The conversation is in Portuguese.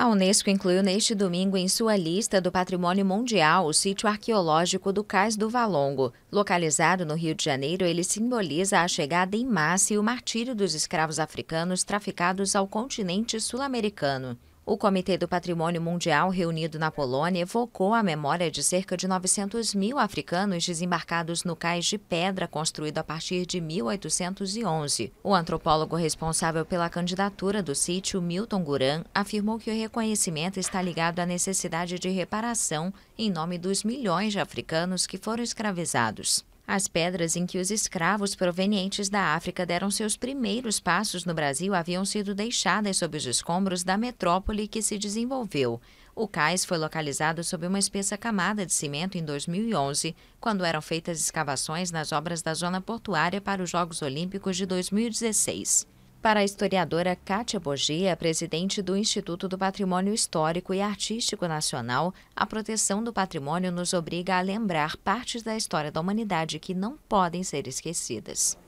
A Unesco incluiu neste domingo em sua lista do patrimônio mundial o sítio arqueológico do Cais do Valongo. Localizado no Rio de Janeiro, ele simboliza a chegada em massa e o martírio dos escravos africanos traficados ao continente sul-americano. O Comitê do Patrimônio Mundial, reunido na Polônia, evocou a memória de cerca de 900 mil africanos desembarcados no cais de pedra construído a partir de 1811. O antropólogo responsável pela candidatura do sítio, Milton Guran, afirmou que o reconhecimento está ligado à necessidade de reparação em nome dos milhões de africanos que foram escravizados. As pedras em que os escravos provenientes da África deram seus primeiros passos no Brasil haviam sido deixadas sob os escombros da metrópole que se desenvolveu. O cais foi localizado sob uma espessa camada de cimento em 2011, quando eram feitas escavações nas obras da zona portuária para os Jogos Olímpicos de 2016. Para a historiadora Kátia Bogia, presidente do Instituto do Patrimônio Histórico e Artístico Nacional, a proteção do patrimônio nos obriga a lembrar partes da história da humanidade que não podem ser esquecidas.